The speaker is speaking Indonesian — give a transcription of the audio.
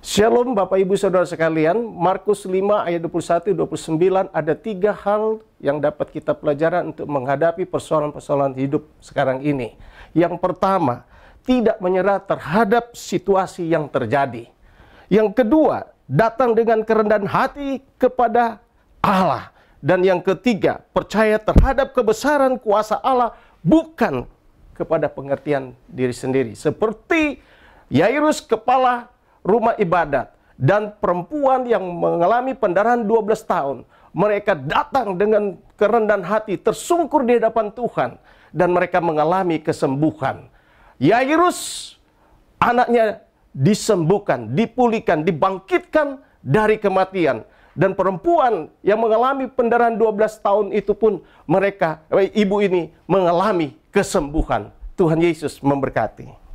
Shalom Bapak Ibu Saudara sekalian, Markus 5 ayat 21-29 ada tiga hal yang dapat kita pelajaran untuk menghadapi persoalan-persoalan hidup sekarang ini. Yang pertama, tidak menyerah terhadap situasi yang terjadi. Yang kedua, datang dengan kerendahan hati kepada Allah. Dan yang ketiga, percaya terhadap kebesaran kuasa Allah bukan kepada pengertian diri sendiri. Seperti Yairus kepala rumah ibadat dan perempuan yang mengalami pendarahan 12 tahun. Mereka datang dengan kerendahan hati, tersungkur di hadapan Tuhan. Dan mereka mengalami kesembuhan. Yairus, anaknya disembuhkan, dipulihkan, dibangkitkan dari kematian. Dan perempuan yang mengalami pendarahan 12 tahun itu pun mereka, eh, ibu ini mengalami kesembuhan. Tuhan Yesus memberkati.